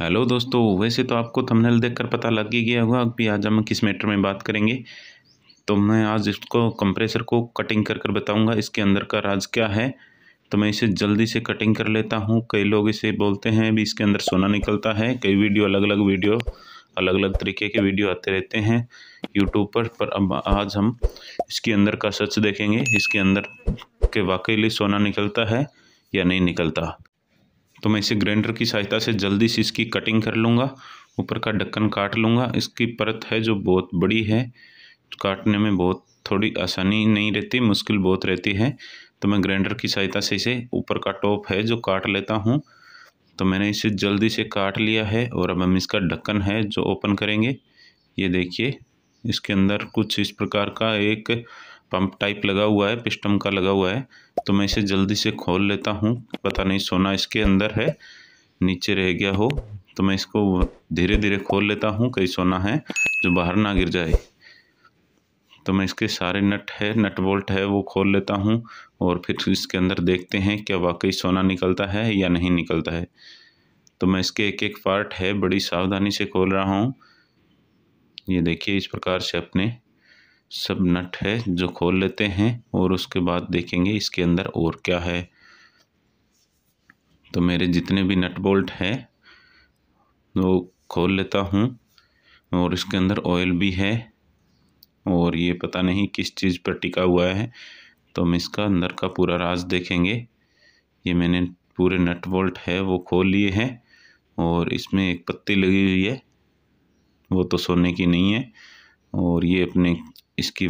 hello दोस्तों वैसे तो आपको थंबनेल देखकर पता लग ही गया होगा कि आज हम किस मैटर में बात करेंगे तो मैं आज इसको कंप्रेसर को कटिंग कर कर बताऊँगा इसके अंदर का राज क्या है तो मैं इसे जल्दी से कटिंग कर लेता हूँ कई लोग इसे बोलते हैं भी इसके अंदर सोना निकलता है कई वीडियो अलग अलग वीडियो अलग अलग तरीके के वीडियो आते रहते हैं यूट्यूब पर पर अब आज हम इसके अंदर का सच देखेंगे इसके अंदर के वाकई लिए सोना निकलता है या नहीं निकलता तो मैं इसे ग्राइंडर की सहायता से जल्दी से इसकी कटिंग कर लूँगा ऊपर का ढक्कन काट लूँगा इसकी परत है जो बहुत बड़ी है तो काटने में बहुत थोड़ी आसानी नहीं रहती मुश्किल बहुत रहती है तो मैं ग्राइंडर की सहायता से इसे ऊपर का टॉप है जो काट लेता हूँ तो मैंने इसे जल्दी से काट लिया है और अब हम इसका ढक्कन है जो ओपन करेंगे ये देखिए इसके अंदर कुछ इस प्रकार का एक पंप टाइप लगा हुआ है पिस्टम का लगा हुआ है तो मैं इसे जल्दी से खोल लेता हूँ पता नहीं सोना इसके अंदर है नीचे रह गया हो तो मैं इसको धीरे धीरे खोल लेता हूँ कहीं सोना है जो बाहर ना गिर जाए तो मैं इसके सारे नट है नट बोल्ट है वो खोल लेता हूँ और फिर इसके अंदर देखते हैं क्या वाकई सोना निकलता है या नहीं निकलता है तो मैं इसके एक एक पार्ट है बड़ी सावधानी से खोल रहा हूँ ये देखिए इस प्रकार से अपने सब नट है जो खोल लेते हैं और उसके बाद देखेंगे इसके अंदर और क्या है तो मेरे जितने भी नट बोल्ट है वो खोल लेता हूँ और इसके अंदर ऑयल भी है और ये पता नहीं किस चीज़ पर टिका हुआ है तो हम इसका अंदर का पूरा राज देखेंगे ये मैंने पूरे नट बोल्ट है वो खोल लिए हैं और इसमें एक पत्ती लगी हुई है वो तो सोने की नहीं है और ये अपने इसकी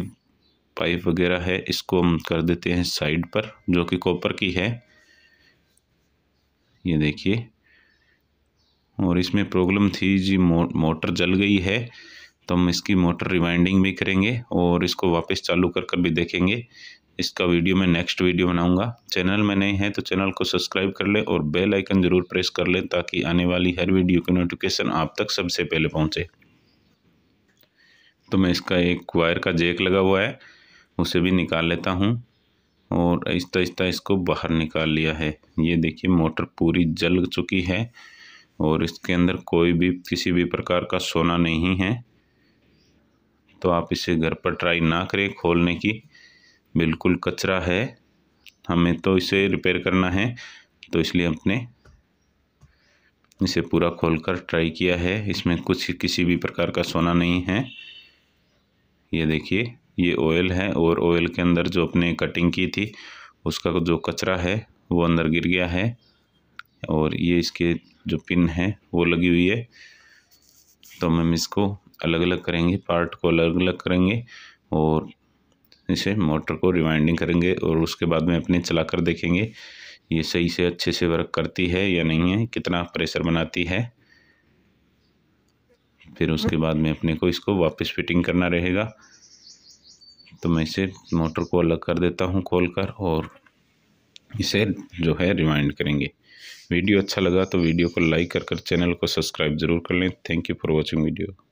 पाइप वगैरह है इसको हम कर देते हैं साइड पर जो कि कॉपर की है ये देखिए और इसमें प्रॉब्लम थी जी मो, मोटर जल गई है तो हम इसकी मोटर रिवाइंडिंग भी करेंगे और इसको वापस चालू कर कर भी देखेंगे इसका वीडियो मैं नेक्स्ट वीडियो बनाऊंगा चैनल में नए हैं तो चैनल को सब्सक्राइब कर लें और बेल आइकन ज़रूर प्रेस कर लें ताकि आने वाली हर वीडियो की नोटिफिकेशन आप तक सबसे पहले पहुंचे तो मैं इसका एक वायर का जेक लगा हुआ है उसे भी निकाल लेता हूँ और आहिस्ता आहिस्ता इसको बाहर निकाल लिया है ये देखिए मोटर पूरी जल चुकी है और इसके अंदर कोई भी किसी भी प्रकार का सोना नहीं है तो आप इसे घर पर ट्राई ना करें खोलने की बिल्कुल कचरा है हमें तो इसे रिपेयर करना है तो इसलिए हमने इसे पूरा खोलकर ट्राई किया है इसमें कुछ किसी भी प्रकार का सोना नहीं है ये देखिए ये ऑयल है और ऑयल के अंदर जो अपने कटिंग की थी उसका जो कचरा है वो अंदर गिर गया है और ये इसके जो पिन है वो लगी हुई है तो हम इसको अलग अलग करेंगे पार्ट को अलग अलग करेंगे और इसे मोटर को रिवाइंडिंग करेंगे और उसके बाद में अपने चला कर देखेंगे ये सही से अच्छे से वर्क करती है या नहीं है कितना प्रेशर बनाती है फिर उसके बाद में अपने को इसको वापस फिटिंग करना रहेगा तो मैं इसे मोटर को अलग कर देता हूँ खोल कर और इसे जो है रिमाइंड करेंगे वीडियो अच्छा लगा तो वीडियो को लाइक कर कर चैनल को सब्सक्राइब ज़रूर कर लें thank you for watching video